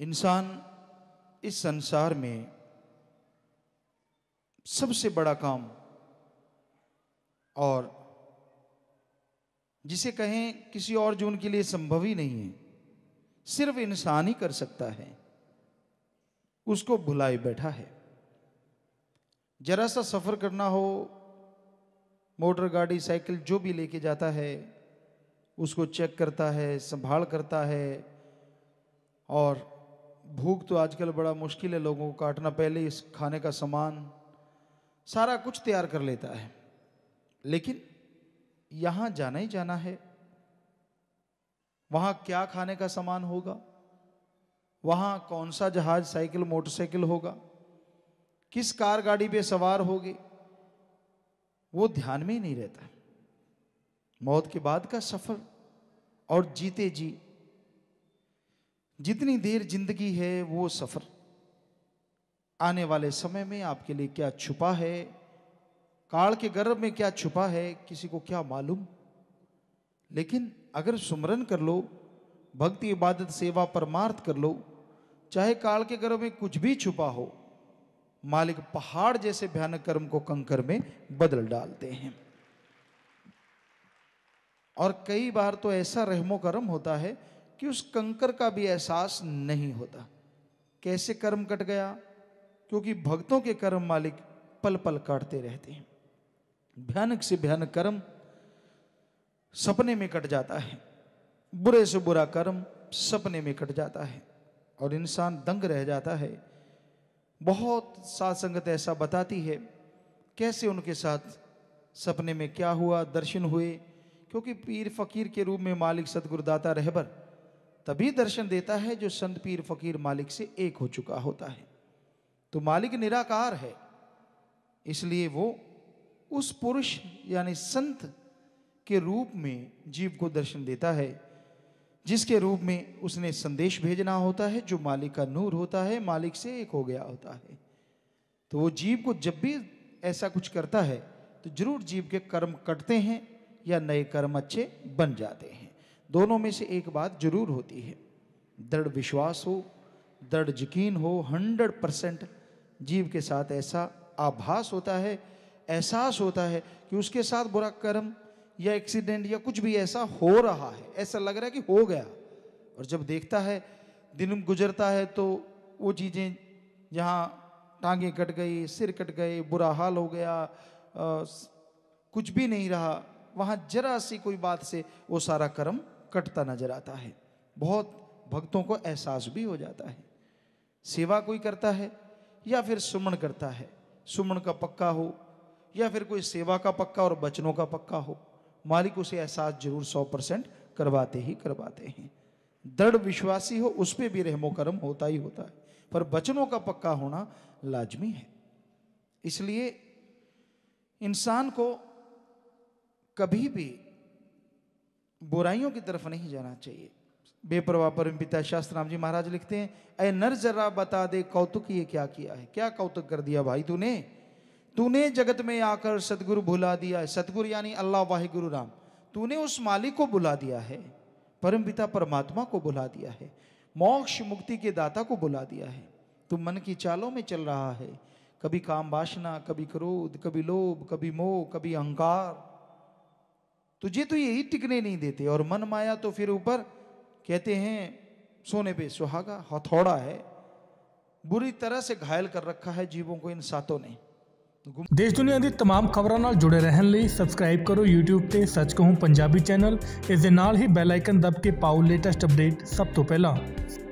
इंसान इस संसार में सबसे बड़ा काम और जिसे कहें किसी और जून के लिए संभव ही नहीं है सिर्फ इंसान ही कर सकता है उसको भुलाए बैठा है जरा सा सफ़र करना हो मोटर गाड़ी साइकिल जो भी लेके जाता है उसको चेक करता है संभाल करता है और भूख तो आजकल बड़ा मुश्किल है लोगों को काटना पहले इस खाने का सामान सारा कुछ तैयार कर लेता है लेकिन यहाँ जाना ही जाना है वहाँ क्या खाने का सामान होगा वहाँ कौन सा जहाज साइकिल मोटरसाइकिल होगा किस कार गाड़ी पे सवार होगी वो ध्यान में ही नहीं रहता मौत के बाद का सफ़र और जीते जी जितनी देर जिंदगी है वो सफ़र आने वाले समय में आपके लिए क्या छुपा है काल के गर्भ में क्या छुपा है किसी को क्या मालूम लेकिन अगर सुमरन कर लो भक्ति इबादत सेवा परमार्थ कर लो चाहे काल के गर्भ में कुछ भी छुपा हो मालिक पहाड़ जैसे भयानक कर्म को कंकर में बदल डालते हैं और कई बार तो ऐसा रहमो करम होता है कि उस कंकर का भी एहसास नहीं होता कैसे कर्म कट गया क्योंकि भक्तों के कर्म मालिक पल पल काटते रहते हैं भयानक से भयानक कर्म सपने में कट जाता है बुरे से बुरा कर्म सपने में कट जाता है और इंसान दंग रह जाता है बहुत सात संगत ऐसा बताती है कैसे उनके साथ सपने में क्या हुआ दर्शन हुए क्योंकि पीर फकीर के रूप में मालिक सदगुरुदाता रहबर तभी दर्शन देता है जो संत पीर फकीर मालिक से एक हो चुका होता है तो मालिक निराकार है इसलिए वो उस पुरुष यानी संत के रूप में जीव को दर्शन देता है जिसके रूप में उसने संदेश भेजना होता है जो मालिक का नूर होता है मालिक से एक हो गया होता है तो वो जीव को जब भी ऐसा कुछ करता है तो जरूर जीव के कर्म कटते हैं या नए कर्म अच्छे बन जाते हैं दोनों में से एक बात जरूर होती है दृढ़ विश्वास हो दृढ़ यकीन हो हंड्रेड परसेंट जीव के साथ ऐसा आभास होता है एहसास होता है कि उसके साथ बुरा कर्म या एक्सीडेंट या कुछ भी ऐसा हो रहा है ऐसा लग रहा है कि हो गया और जब देखता है दिन गुजरता है तो वो चीज़ें जहाँ टांगे कट गई सिर कट गए बुरा हाल हो गया आ, कुछ भी नहीं रहा वहाँ जरा सी कोई बात से वो सारा कर्म कटता नजर आता है बहुत भक्तों को एहसास भी हो जाता है सेवा कोई करता है या फिर सुमण करता है सुमण का पक्का हो या फिर कोई सेवा का पक्का और बचनों का पक्का हो मालिक उसे एहसास जरूर सौ परसेंट करवाते ही करवाते हैं दृढ़ विश्वासी हो उस पर भी रहमो होता ही होता है पर बचनों का पक्का होना लाजमी है इसलिए इंसान को कभी भी बुराइयों की तरफ नहीं जाना चाहिए बेपरवाह परम पिता शास्त्र राम जी महाराज लिखते हैं अय नर जरा बता दे कौतुक ये क्या किया है क्या कौतुक कर दिया भाई तूने तूने जगत में आकर सदगुरु भुला दिया है सतगुरु यानी अल्लाह वाहि गुरु राम तूने उस मालिक को बुला दिया है परम पिता परमात्मा को बुला दिया है मोक्ष मुक्ति के दाता को बुला दिया है तू मन की चालों में चल रहा है कभी काम वासना कभी क्रोध कभी लोभ कभी मोह कभी अहंकार तुझे तो यही टिकने नहीं देते और मन माया तो फिर ऊपर कहते हैं सोने पे सुहागा हथौड़ा है बुरी तरह से घायल कर रखा है जीवों को इन सातों ने देश दुनिया की तमाम खबरों जुड़े रहने लिए सबसक्राइब करो यूट्यूब से सच कहूँ पंजाबी चैनल इस ही बैल आइकन दब के पाओ लेटेस्ट अपडेट सब तो पहला